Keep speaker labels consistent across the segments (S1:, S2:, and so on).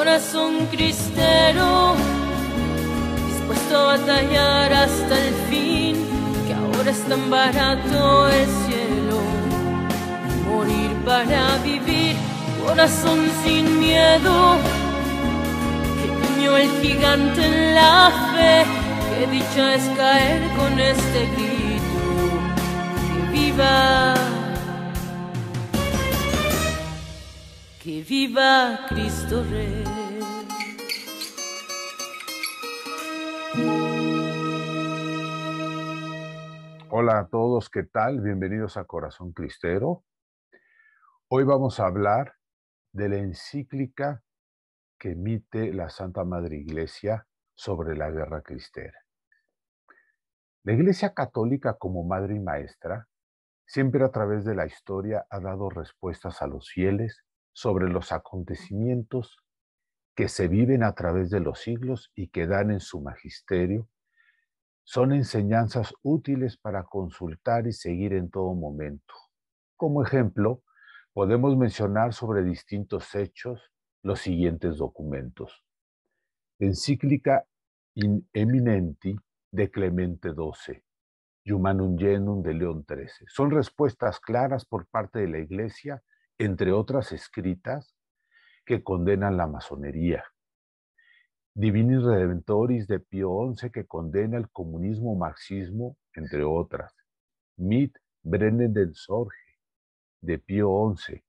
S1: corazón cristero, dispuesto a batallar hasta el fin, que ahora es tan barato el cielo, morir para vivir, corazón sin miedo, que niño el gigante en la fe, que dicha es caer con este grito, que viva. viva Cristo Rey. Hola a todos, ¿qué tal? Bienvenidos a Corazón Cristero. Hoy vamos a hablar de la encíclica que emite la Santa Madre Iglesia sobre la guerra cristera. La Iglesia Católica como madre y maestra, siempre a través de la historia ha dado respuestas a los fieles sobre los acontecimientos que se viven a través de los siglos y que dan en su magisterio, son enseñanzas útiles para consultar y seguir en todo momento. Como ejemplo, podemos mencionar sobre distintos hechos los siguientes documentos. Encíclica in eminenti de Clemente XII, Humanum Genum de León XIII. Son respuestas claras por parte de la Iglesia entre otras escritas, que condenan la masonería. Divinis Redemptoris de Pío XI, que condena el comunismo marxismo, entre otras. Mit Brennen Sorge, de Pío XI.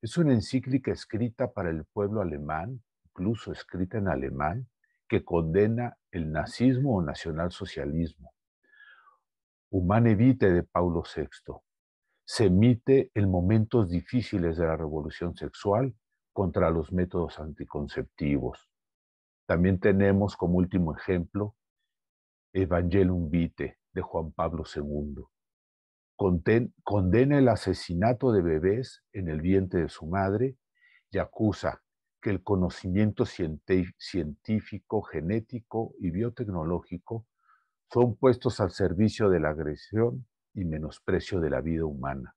S1: Es una encíclica escrita para el pueblo alemán, incluso escrita en alemán, que condena el nazismo o nacionalsocialismo. Humane Vitae de Paulo VI, se emite en momentos difíciles de la revolución sexual contra los métodos anticonceptivos. También tenemos como último ejemplo Evangelium Vitae de Juan Pablo II. condena el asesinato de bebés en el vientre de su madre y acusa que el conocimiento científico, genético y biotecnológico son puestos al servicio de la agresión y menosprecio de la vida humana.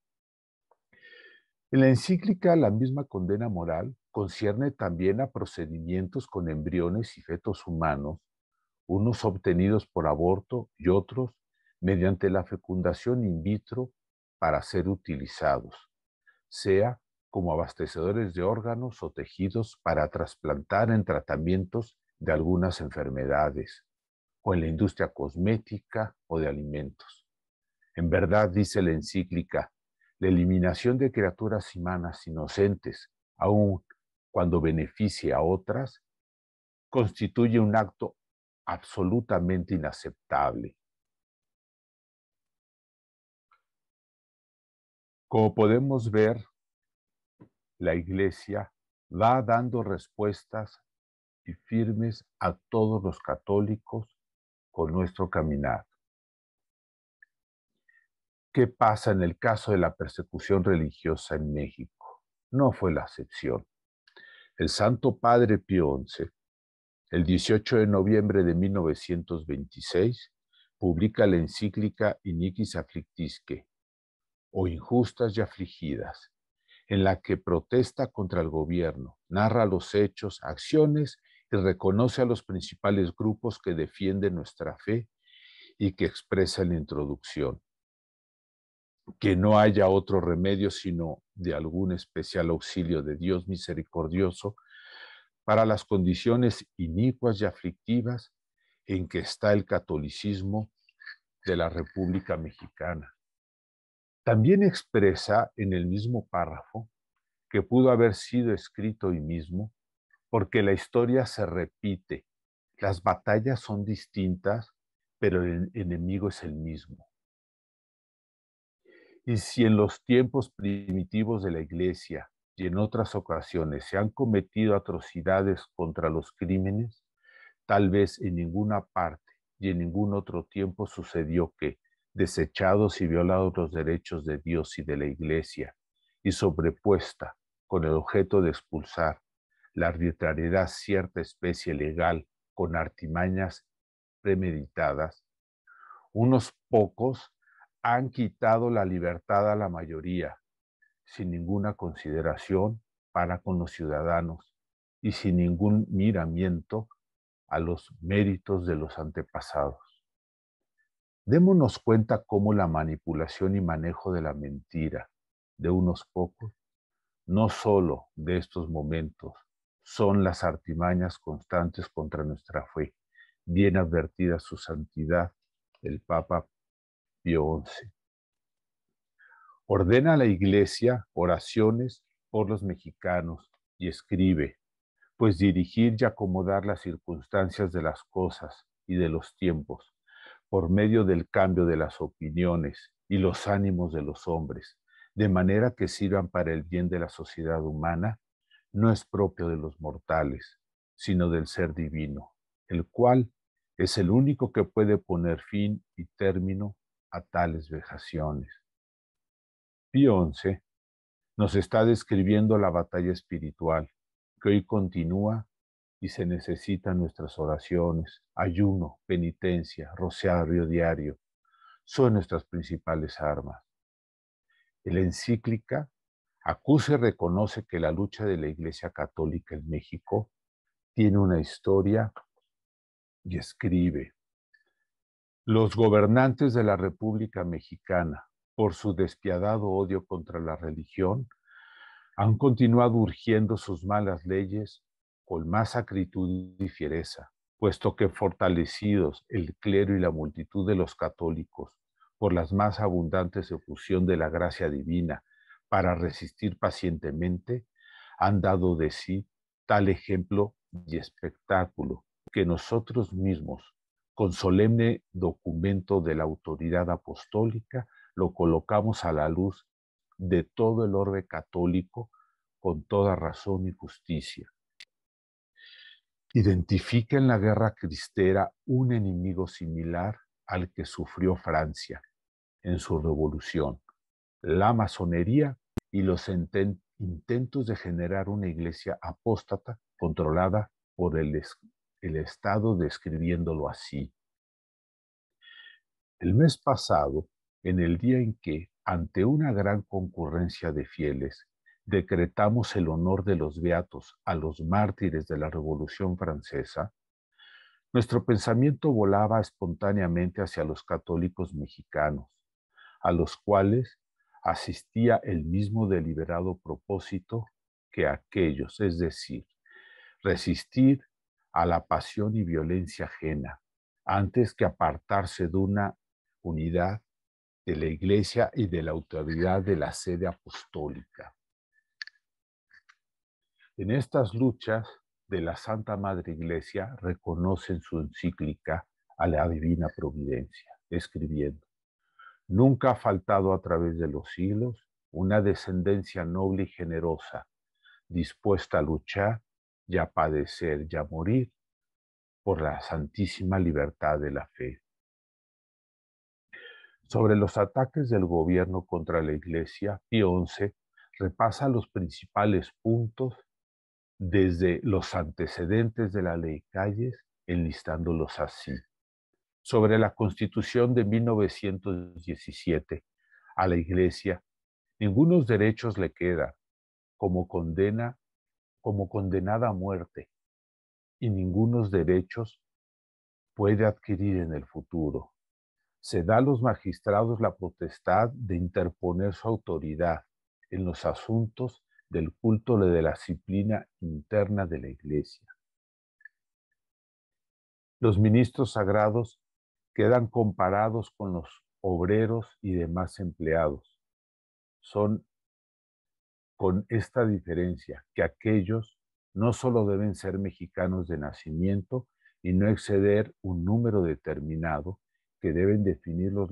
S1: En la encíclica La misma condena moral concierne también a procedimientos con embriones y fetos humanos, unos obtenidos por aborto y otros mediante la fecundación in vitro para ser utilizados, sea como abastecedores de órganos o tejidos para trasplantar en tratamientos de algunas enfermedades, o en la industria cosmética o de alimentos. En verdad, dice la encíclica, la eliminación de criaturas humanas inocentes, aun cuando beneficie a otras, constituye un acto absolutamente inaceptable. Como podemos ver, la Iglesia va dando respuestas y firmes a todos los católicos con nuestro caminar. ¿Qué pasa en el caso de la persecución religiosa en México? No fue la excepción. El Santo Padre Pío XI, el 18 de noviembre de 1926, publica la encíclica Iniquis Afflictisque, o Injustas y Afligidas, en la que protesta contra el gobierno, narra los hechos, acciones y reconoce a los principales grupos que defienden nuestra fe y que expresa en la introducción que no haya otro remedio sino de algún especial auxilio de Dios misericordioso para las condiciones inicuas y aflictivas en que está el catolicismo de la República Mexicana. También expresa en el mismo párrafo que pudo haber sido escrito hoy mismo, porque la historia se repite, las batallas son distintas, pero el enemigo es el mismo. Y si en los tiempos primitivos de la Iglesia y en otras ocasiones se han cometido atrocidades contra los crímenes, tal vez en ninguna parte y en ningún otro tiempo sucedió que, desechados y violados los derechos de Dios y de la Iglesia, y sobrepuesta con el objeto de expulsar la arbitrariedad cierta especie legal con artimañas premeditadas, unos pocos han quitado la libertad a la mayoría, sin ninguna consideración para con los ciudadanos y sin ningún miramiento a los méritos de los antepasados. Démonos cuenta cómo la manipulación y manejo de la mentira de unos pocos, no sólo de estos momentos, son las artimañas constantes contra nuestra fe, bien advertida su santidad, el Papa Ordena a la Iglesia oraciones por los mexicanos y escribe, pues dirigir y acomodar las circunstancias de las cosas y de los tiempos, por medio del cambio de las opiniones y los ánimos de los hombres, de manera que sirvan para el bien de la sociedad humana, no es propio de los mortales, sino del ser divino, el cual es el único que puede poner fin y término a tales vejaciones. Pío XI nos está describiendo la batalla espiritual que hoy continúa y se necesitan nuestras oraciones, ayuno, penitencia, rosario diario. Son nuestras principales armas. El encíclica acusa y reconoce que la lucha de la Iglesia Católica en México tiene una historia y escribe, los gobernantes de la República Mexicana, por su despiadado odio contra la religión, han continuado urgiendo sus malas leyes con más acritud y fiereza, puesto que fortalecidos el clero y la multitud de los católicos por las más abundantes efusión de la gracia divina para resistir pacientemente, han dado de sí tal ejemplo y espectáculo que nosotros mismos con solemne documento de la autoridad apostólica, lo colocamos a la luz de todo el orbe católico con toda razón y justicia. Identifica en la guerra cristera un enemigo similar al que sufrió Francia en su revolución, la masonería y los intentos de generar una iglesia apóstata controlada por el el Estado describiéndolo así. El mes pasado, en el día en que, ante una gran concurrencia de fieles, decretamos el honor de los beatos a los mártires de la Revolución Francesa, nuestro pensamiento volaba espontáneamente hacia los católicos mexicanos, a los cuales asistía el mismo deliberado propósito que aquellos, es decir, resistir a la pasión y violencia ajena, antes que apartarse de una unidad de la Iglesia y de la autoridad de la sede apostólica. En estas luchas de la Santa Madre Iglesia reconocen su encíclica a la Divina Providencia, escribiendo, Nunca ha faltado a través de los siglos una descendencia noble y generosa, dispuesta a luchar ya padecer, ya morir, por la santísima libertad de la fe. Sobre los ataques del gobierno contra la Iglesia, Pío 11 repasa los principales puntos desde los antecedentes de la ley Calles, enlistándolos así. Sobre la constitución de 1917, a la Iglesia, ningunos derechos le queda como condena como condenada a muerte y ningunos derechos puede adquirir en el futuro. Se da a los magistrados la potestad de interponer su autoridad en los asuntos del culto de la disciplina interna de la Iglesia. Los ministros sagrados quedan comparados con los obreros y demás empleados. Son con esta diferencia, que aquellos no solo deben ser mexicanos de nacimiento y no exceder un número determinado que deben definir los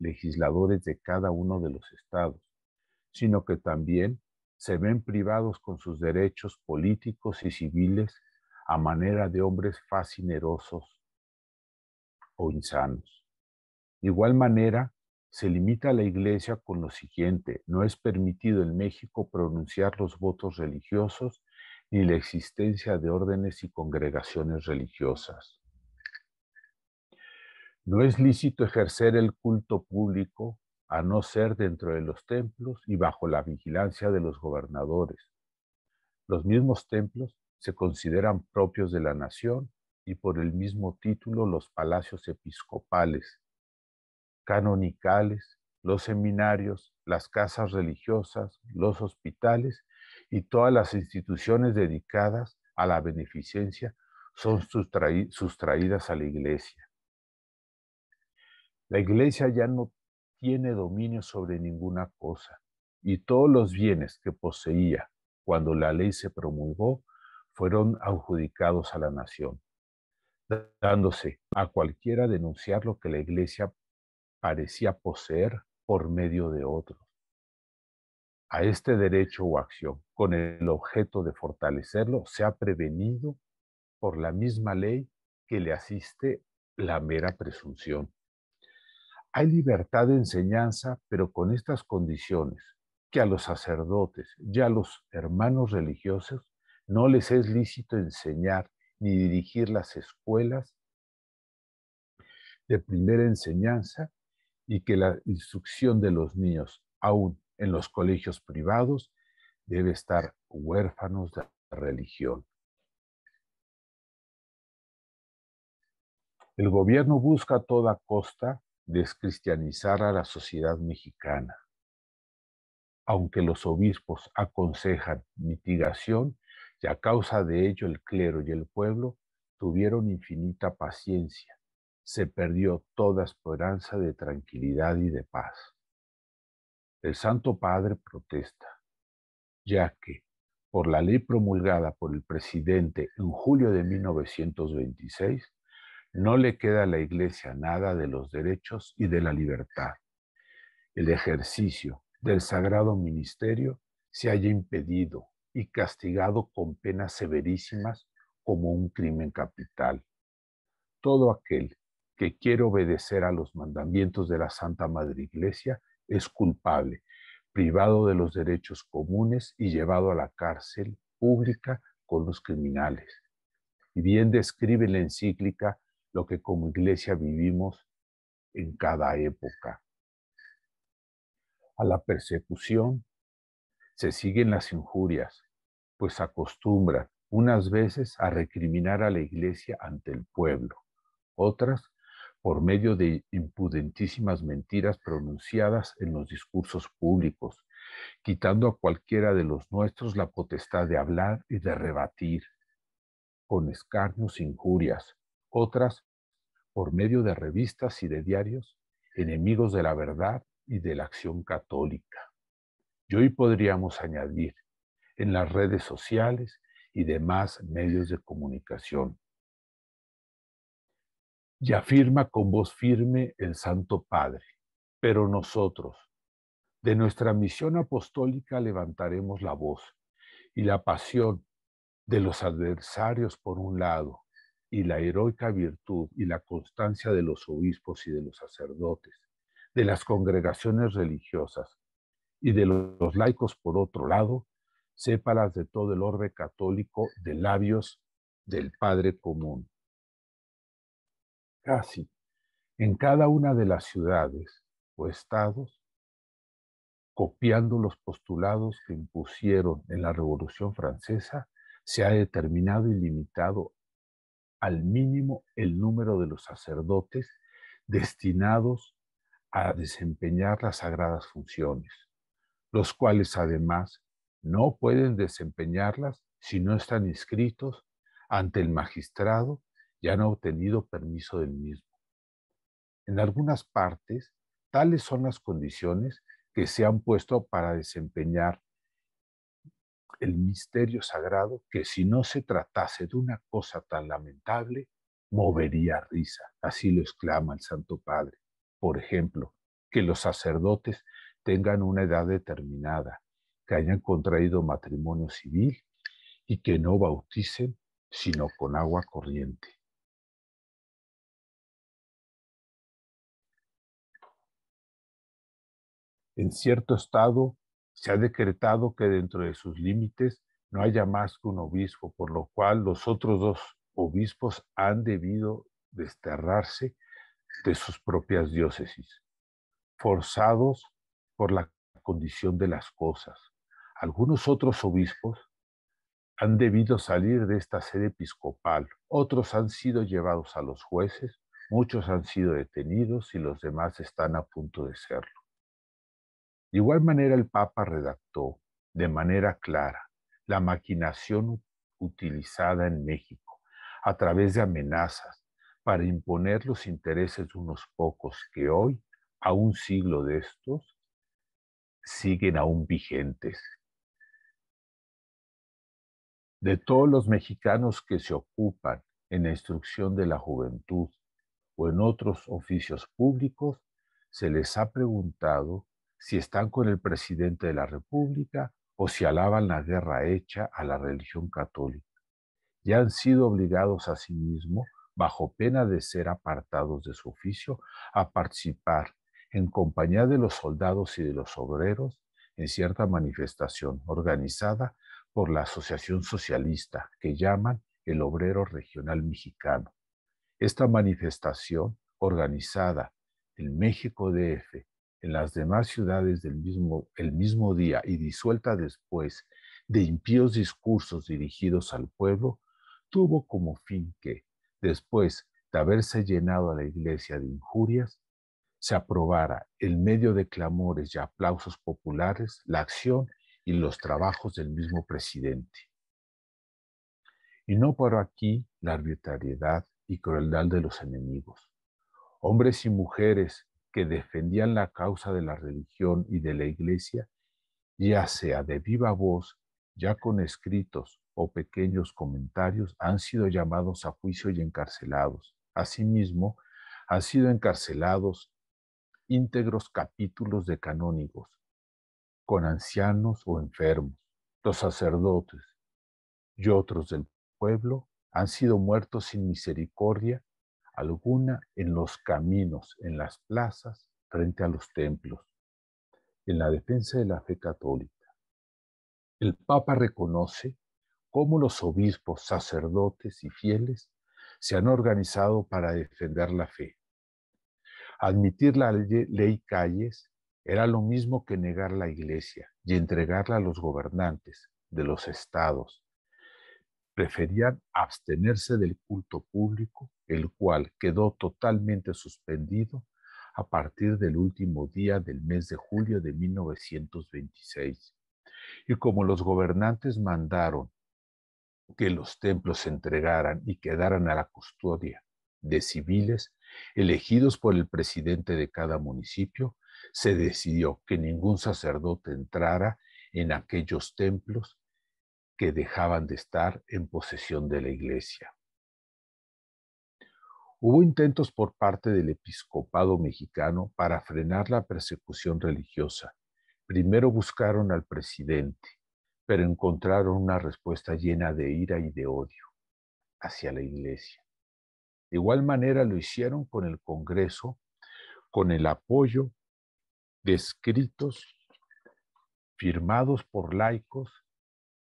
S1: legisladores de cada uno de los estados, sino que también se ven privados con sus derechos políticos y civiles a manera de hombres fascinerosos o insanos. De igual manera, se limita a la Iglesia con lo siguiente, no es permitido en México pronunciar los votos religiosos ni la existencia de órdenes y congregaciones religiosas. No es lícito ejercer el culto público a no ser dentro de los templos y bajo la vigilancia de los gobernadores. Los mismos templos se consideran propios de la nación y por el mismo título los palacios episcopales, canonicales, los seminarios, las casas religiosas, los hospitales y todas las instituciones dedicadas a la beneficencia son sustraídas a la iglesia. La iglesia ya no tiene dominio sobre ninguna cosa y todos los bienes que poseía cuando la ley se promulgó fueron adjudicados a la nación, dándose a cualquiera denunciar lo que la iglesia parecía poseer por medio de otros. A este derecho o acción, con el objeto de fortalecerlo, se ha prevenido por la misma ley que le asiste la mera presunción. Hay libertad de enseñanza, pero con estas condiciones, que a los sacerdotes y a los hermanos religiosos no les es lícito enseñar ni dirigir las escuelas de primera enseñanza y que la instrucción de los niños, aún en los colegios privados, debe estar huérfanos de la religión. El gobierno busca a toda costa descristianizar a la sociedad mexicana. Aunque los obispos aconsejan mitigación, y a causa de ello el clero y el pueblo tuvieron infinita paciencia se perdió toda esperanza de tranquilidad y de paz. El Santo Padre protesta, ya que, por la ley promulgada por el presidente en julio de 1926, no le queda a la Iglesia nada de los derechos y de la libertad. El ejercicio del sagrado ministerio se haya impedido y castigado con penas severísimas como un crimen capital. Todo aquel que quiere obedecer a los mandamientos de la Santa Madre Iglesia es culpable, privado de los derechos comunes y llevado a la cárcel pública con los criminales. Y bien describe la encíclica lo que como iglesia vivimos en cada época. A la persecución se siguen las injurias, pues acostumbran unas veces a recriminar a la iglesia ante el pueblo, otras por medio de impudentísimas mentiras pronunciadas en los discursos públicos, quitando a cualquiera de los nuestros la potestad de hablar y de rebatir, con escarnos e injurias, otras por medio de revistas y de diarios, enemigos de la verdad y de la acción católica. Y hoy podríamos añadir en las redes sociales y demás medios de comunicación y afirma con voz firme el Santo Padre. Pero nosotros, de nuestra misión apostólica, levantaremos la voz y la pasión de los adversarios por un lado, y la heroica virtud y la constancia de los obispos y de los sacerdotes, de las congregaciones religiosas y de los laicos por otro lado, sépalas de todo el orbe católico de labios del Padre común casi en cada una de las ciudades o estados, copiando los postulados que impusieron en la Revolución Francesa, se ha determinado y limitado al mínimo el número de los sacerdotes destinados a desempeñar las sagradas funciones, los cuales además no pueden desempeñarlas si no están inscritos ante el magistrado no han obtenido permiso del mismo. En algunas partes, tales son las condiciones que se han puesto para desempeñar el misterio sagrado que si no se tratase de una cosa tan lamentable, movería risa. Así lo exclama el Santo Padre. Por ejemplo, que los sacerdotes tengan una edad determinada, que hayan contraído matrimonio civil y que no bauticen sino con agua corriente. en cierto estado se ha decretado que dentro de sus límites no haya más que un obispo, por lo cual los otros dos obispos han debido desterrarse de sus propias diócesis, forzados por la condición de las cosas. Algunos otros obispos han debido salir de esta sede episcopal, otros han sido llevados a los jueces, muchos han sido detenidos y los demás están a punto de serlo. De igual manera, el Papa redactó de manera clara la maquinación utilizada en México a través de amenazas para imponer los intereses de unos pocos que hoy, a un siglo de estos, siguen aún vigentes. De todos los mexicanos que se ocupan en la instrucción de la juventud o en otros oficios públicos, se les ha preguntado si están con el presidente de la República o si alaban la guerra hecha a la religión católica. Ya han sido obligados a sí mismos, bajo pena de ser apartados de su oficio, a participar en compañía de los soldados y de los obreros en cierta manifestación organizada por la Asociación Socialista que llaman el Obrero Regional Mexicano. Esta manifestación organizada en México DF en las demás ciudades del mismo, el mismo día y disuelta después de impíos discursos dirigidos al pueblo, tuvo como fin que, después de haberse llenado a la iglesia de injurias, se aprobara el medio de clamores y aplausos populares la acción y los trabajos del mismo presidente. Y no por aquí la arbitrariedad y crueldad de los enemigos. Hombres y mujeres que defendían la causa de la religión y de la iglesia, ya sea de viva voz, ya con escritos o pequeños comentarios, han sido llamados a juicio y encarcelados. Asimismo, han sido encarcelados íntegros capítulos de canónigos, con ancianos o enfermos, los sacerdotes y otros del pueblo han sido muertos sin misericordia alguna en los caminos, en las plazas, frente a los templos, en la defensa de la fe católica. El Papa reconoce cómo los obispos, sacerdotes y fieles se han organizado para defender la fe. Admitir la ley Calles era lo mismo que negar la iglesia y entregarla a los gobernantes de los estados. Preferían abstenerse del culto público el cual quedó totalmente suspendido a partir del último día del mes de julio de 1926. Y como los gobernantes mandaron que los templos se entregaran y quedaran a la custodia de civiles elegidos por el presidente de cada municipio, se decidió que ningún sacerdote entrara en aquellos templos que dejaban de estar en posesión de la iglesia. Hubo intentos por parte del episcopado mexicano para frenar la persecución religiosa. Primero buscaron al presidente, pero encontraron una respuesta llena de ira y de odio hacia la iglesia. De igual manera lo hicieron con el Congreso, con el apoyo de escritos firmados por laicos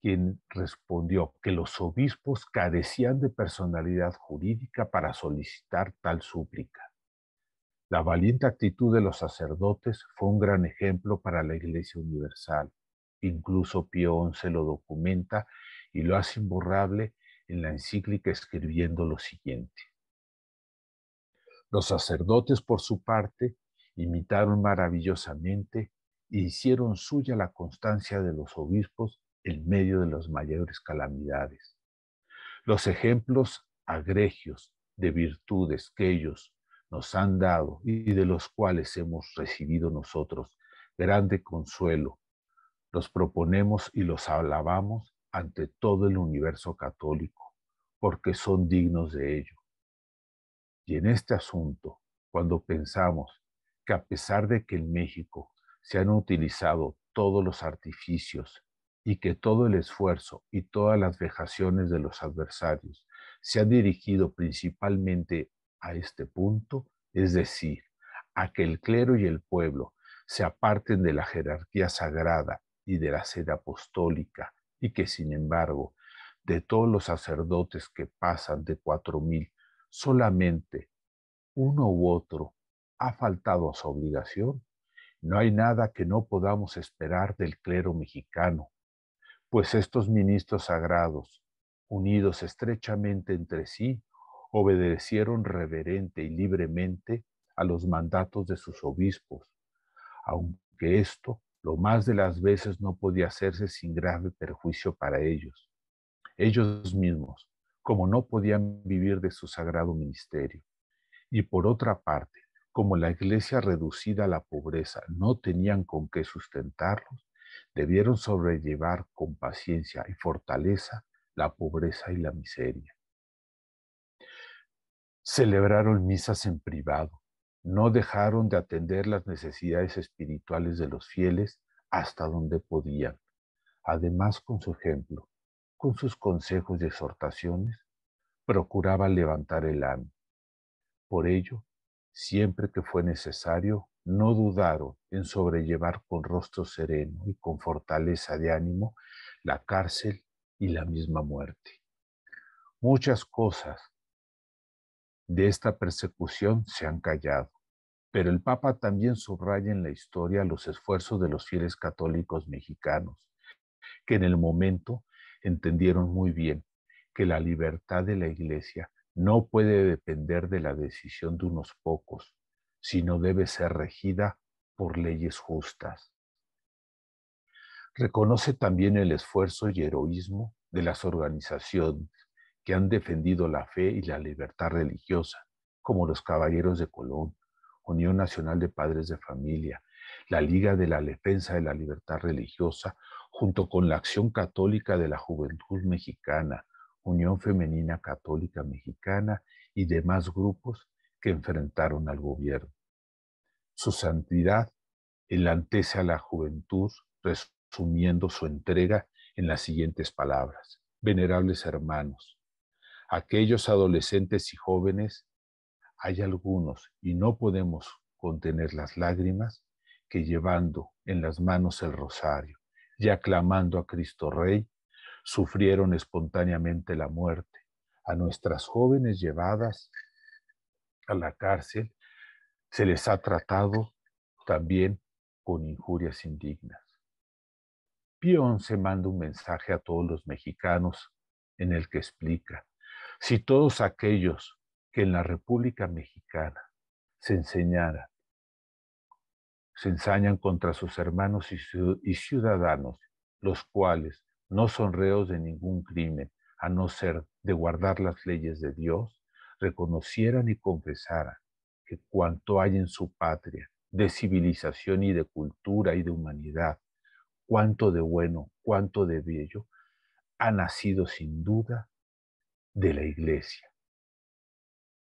S1: quien respondió que los obispos carecían de personalidad jurídica para solicitar tal súplica. La valiente actitud de los sacerdotes fue un gran ejemplo para la Iglesia Universal. Incluso Pío XI lo documenta y lo hace imborrable en la encíclica escribiendo lo siguiente. Los sacerdotes, por su parte, imitaron maravillosamente e hicieron suya la constancia de los obispos en medio de las mayores calamidades. Los ejemplos agregios de virtudes que ellos nos han dado y de los cuales hemos recibido nosotros grande consuelo, los proponemos y los alabamos ante todo el universo católico, porque son dignos de ello. Y en este asunto, cuando pensamos que a pesar de que en México se han utilizado todos los artificios y que todo el esfuerzo y todas las vejaciones de los adversarios se han dirigido principalmente a este punto, es decir, a que el clero y el pueblo se aparten de la jerarquía sagrada y de la sede apostólica y que, sin embargo, de todos los sacerdotes que pasan de cuatro mil, solamente uno u otro ha faltado a su obligación. No hay nada que no podamos esperar del clero mexicano, pues estos ministros sagrados, unidos estrechamente entre sí, obedecieron reverente y libremente a los mandatos de sus obispos, aunque esto lo más de las veces no podía hacerse sin grave perjuicio para ellos, ellos mismos, como no podían vivir de su sagrado ministerio. Y por otra parte, como la iglesia reducida a la pobreza no tenían con qué sustentarlos, Debieron sobrellevar con paciencia y fortaleza la pobreza y la miseria. Celebraron misas en privado. No dejaron de atender las necesidades espirituales de los fieles hasta donde podían. Además, con su ejemplo, con sus consejos y exhortaciones, procuraban levantar el ánimo. Por ello, siempre que fue necesario, no dudaron en sobrellevar con rostro sereno y con fortaleza de ánimo la cárcel y la misma muerte. Muchas cosas de esta persecución se han callado, pero el Papa también subraya en la historia los esfuerzos de los fieles católicos mexicanos, que en el momento entendieron muy bien que la libertad de la Iglesia no puede depender de la decisión de unos pocos, sino debe ser regida por leyes justas. Reconoce también el esfuerzo y heroísmo de las organizaciones que han defendido la fe y la libertad religiosa, como los Caballeros de Colón, Unión Nacional de Padres de Familia, la Liga de la Defensa de la Libertad Religiosa, junto con la Acción Católica de la Juventud Mexicana, Unión Femenina Católica Mexicana y demás grupos que enfrentaron al gobierno. Su santidad enlantece a la juventud resumiendo su entrega en las siguientes palabras. Venerables hermanos, aquellos adolescentes y jóvenes, hay algunos y no podemos contener las lágrimas que llevando en las manos el rosario y aclamando a Cristo Rey, sufrieron espontáneamente la muerte. A nuestras jóvenes llevadas a la cárcel, se les ha tratado también con injurias indignas. Pío se manda un mensaje a todos los mexicanos en el que explica, si todos aquellos que en la República Mexicana se enseñaran, se ensañan contra sus hermanos y ciudadanos, los cuales no son reos de ningún crimen, a no ser de guardar las leyes de Dios, reconocieran y confesaran que cuanto hay en su patria de civilización y de cultura y de humanidad, cuanto de bueno, cuanto de bello, ha nacido sin duda de la iglesia.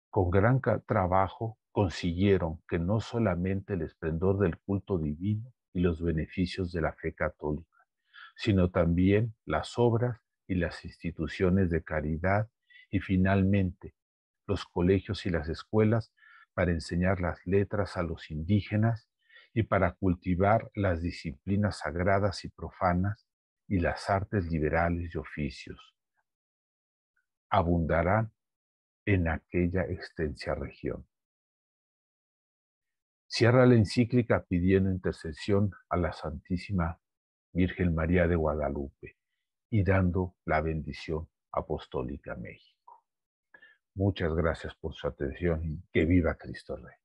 S1: Con gran trabajo consiguieron que no solamente el esplendor del culto divino y los beneficios de la fe católica, sino también las obras y las instituciones de caridad y finalmente los colegios y las escuelas para enseñar las letras a los indígenas y para cultivar las disciplinas sagradas y profanas y las artes liberales y oficios. Abundarán en aquella extensa región. Cierra la encíclica pidiendo intercesión a la Santísima Virgen María de Guadalupe y dando la bendición apostólica a México. Muchas gracias por su atención y que viva Cristo Rey.